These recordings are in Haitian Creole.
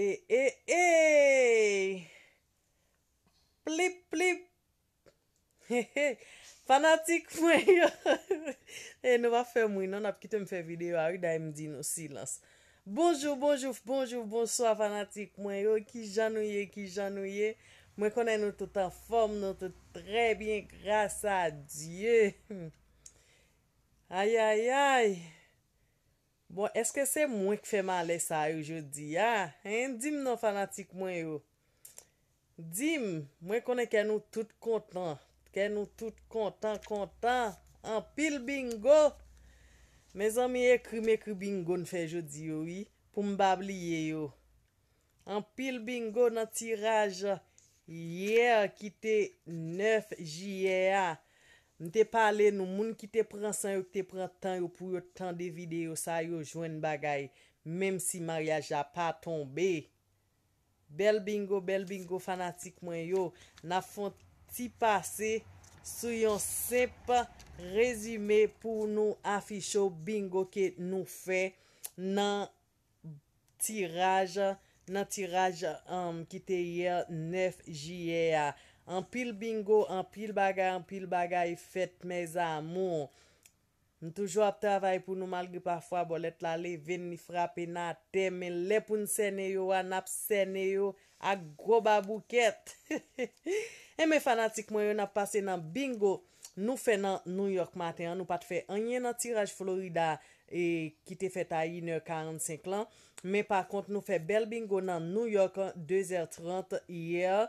E, e, e! Plip, plip! He, he! Fanatik mwen yo! E, nou va fè mwen nan ap kite m fè video a ou da m di nou silas. Bonjour, bonjour, bonjour, bonsoir, fanatik mwen yo! Ki janou ye, ki janou ye! Mwen konen nou toutan form nou toutan, trey bin, grasa a Diyo! Ay, ay, ay! Bon, eske se mwen k fe male sa yo jodi? Ha, en dim nan fanatik mwen yo. Dim, mwen kone ken nou tout kontan. Ken nou tout kontan, kontan. An pil bingo. Me zan mi ekri, me ekri bingo nan fe jodi yo, yi. Pou m bab liye yo. An pil bingo nan tiraj. Ye, kite 9 jea. N te pale nou moun ki te pran san yo, ki te pran tan yo pou yo tan de videyo sa yo jwen bagay. Mem si maryaj a pa tombe. Bel bingo, bel bingo fanatik mwen yo. Na fon ti pase sou yon sepa rezime pou nou afisho bingo ke nou fe nan tiraj um, ki te ye 9 jye ya. An pil bingo, an pil bagay, an pil bagay, fèt mè zamon. N toujou ap travay pou nou malgi parfwa bolèt la le ven ni frapè nan teme lepoun sène yo, an ap sène yo, ak groba boukèt. E mè fanatik mwen yo nan pase nan bingo nou fè nan New York matin. An nou pat fè anyen nan tiraj Florida e ki te fèt a yi nè 45 lan. Mè pa kont nou fè bel bingo nan New York 2 r 30 yèr.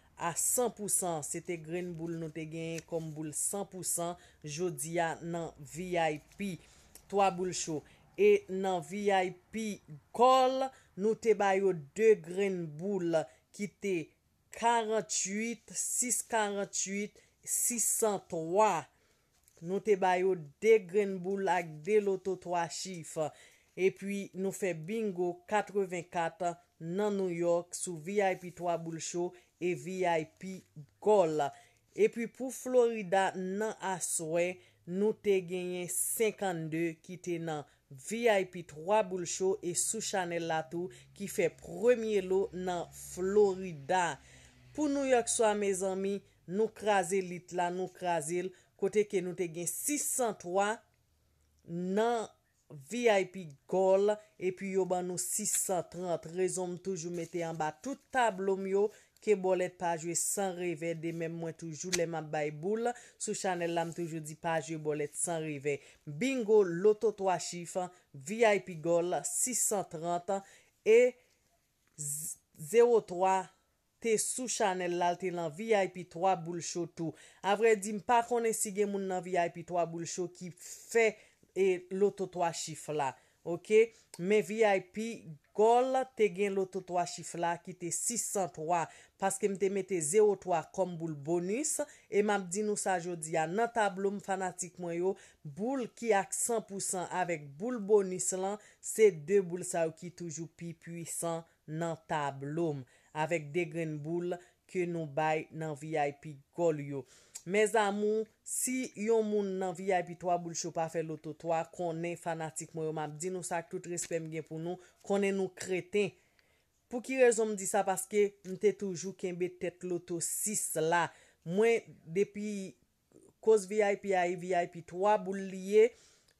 A 100% se te grenboul nou te genye kom boul 100% jodia nan VIP 3 boul chou. E nan VIP kol nou te bayo 2 grenboul ki te 48, 648, 603. Nou te bayo 2 grenboul ak de loto 3 chif. E pi nou fe bingo 84 nan New York sou VIP 3 boul chou. E VIP gol. E pi pou Florida nan aswe, nou te genyen 52 ki te nan VIP 3 boul show e sou chanel la tou ki fe premye lo nan Florida. Pou New York so a me zanmi, nou krasil lit la, nou krasil. Kote ke nou te genyen 603 nan Florida. VIP goal, epi yo ban nou 630, rezon m toujou mette an ba, tout tablo myo, ke bolet pa jwe san revè, de men mwen toujou lèman bay boul, sou chanel la m toujou di pa jwe bolet san revè, bingo, loto 3 chif, VIP goal, 630, e, 0-3, te sou chanel la, te lan VIP 3 boul show tou, avre di m pa kone si gen moun nan VIP 3 boul show, ki fè, e loto 3 chif la, ok, me VIP gol te gen loto 3 chif la ki te 603 paske mte mete 0-3 kom boul bonus e map di nou sa jodi a nan tabloum fanatik mwen yo boul ki ak 100% avek boul bonus lan se 2 boul sa ou ki toujou pi pwisan nan tabloum avek de gen boul ke nou bay nan VIP gol yo Mez amou, si yon moun nan VIP 3 boul chou pa fe loto 3, konen fanatik mou yo map, di nou sak tout respem gen pou nou, konen nou kreten. Pou ki rezon m di sa, paske m te toujou kenbe tet loto 6 la. Mwen, depi kos VIP ay e VIP 3 boul liye,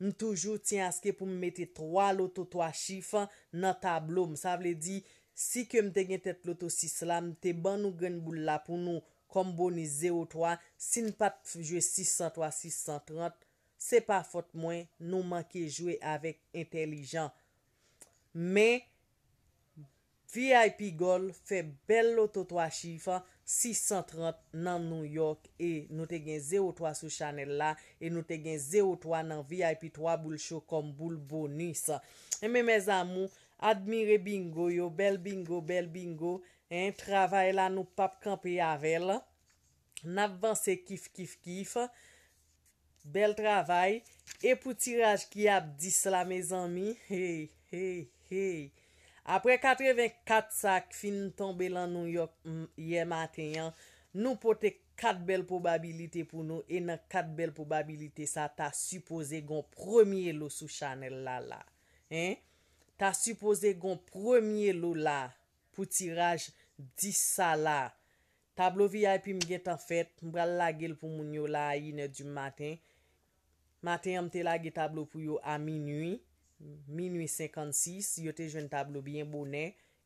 m toujou ti anske pou m mete 3 loto 3 chifa nan tabloum. Sa vle di, si ke m te gen tet loto 6 la, m te ban nou gen boul la pou nou. kom boni 0-3, sin pat jwe 600-3, 630, se pa fote mwen, nou manke jwe avek entelijan. Men, VIP Gol, fe bel loto 3 chifa, 630 nan New York, e nou te gen 0-3 sou chanel la, e nou te gen 0-3 nan VIP 3, boul chou kom boul boni sa. E men, admire bingo yo, bel bingo, bel bingo, Travay la nou pap kampe yavel. Nadvan se kif, kif, kif. Bel travay. E pou tiraj ki ap dis la mezan mi. Apre 84 sak fin ton mm, belan nou yon yematen yan. Nou pote kat bel probabilite pou nou. E nan kat bel probabilite sa ta suppose gon premye lo sou chanel la la. Ta suppose gon premye lo la pou tiraj kif. Dis sa la. Tablo vi a epi mget an fèt, mbra l lage l pou moun yo la a yi nè di maten. Maten yon te lage tablo pou yo a minuy. Minuy 56, yo te jwen tablo biyen bonè.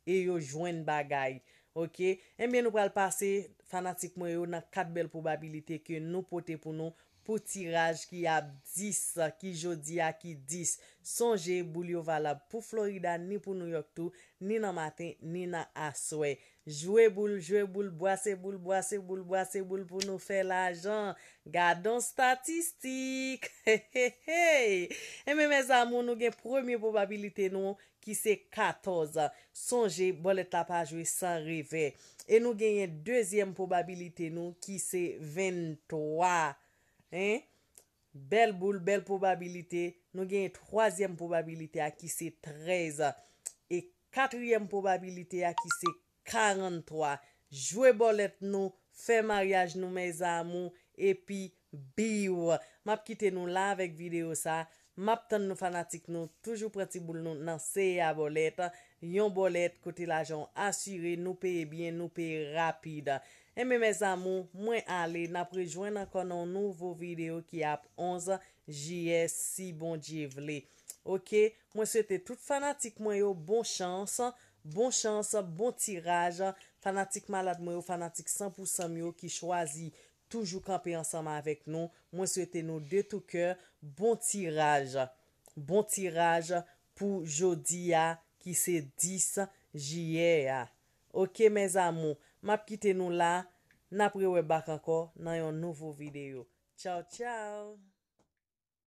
E yo jwen bagay. Ok? E Mbyen nou pral pase fanatik mwen yo nan kat bel probabilite ke nou pote pou nou pou tiraj ki a 10, ki jodi a ki 10. Sonje, bou li yo valab pou Florida, ni pou New York tou, ni nan maten, ni nan aswey. Jwe boul, jwe boul, bwase boul, bwase boul, bwase boul pou nou fè la jan. Gadan statistik. E men men zamo nou gen premier probabilite nou ki se 14. Sonje bolet la pa jwe san revè. E nou genye deuxième probabilite nou ki se 23. Bel boul, bel probabilite. Nou genye troisième probabilite a ki se 13. E katriyem probabilite a ki se 14. 43. Jwe bolet nou, fè maryaj nou mè zamou, epi biw. Map kite nou la avèk video sa, map tan nou fanatik nou, toujou pratik boul nou nan se ya bolet. Yon bolet kote la joun asyre, nou peye bien, nou peye rapide. Eme mè zamou, mwen ale, naprejwen akon nou nouvo video ki ap 11JS si bon diye vle. Ok, mwen se te tout fanatik mwen yo, bon chansan. Bon chans, bon tiraj, fanatik malad mwen yo, fanatik 100% mwen yo ki chwazi toujou kampi ansama avèk nou. Mwen souwete nou de tou kèr, bon tiraj, bon tiraj pou jodi ya ki se dis jye ya. Ok, men zamon, map kite nou la, naprewe bak anko nan yon nouvo videyo. Chow, chow!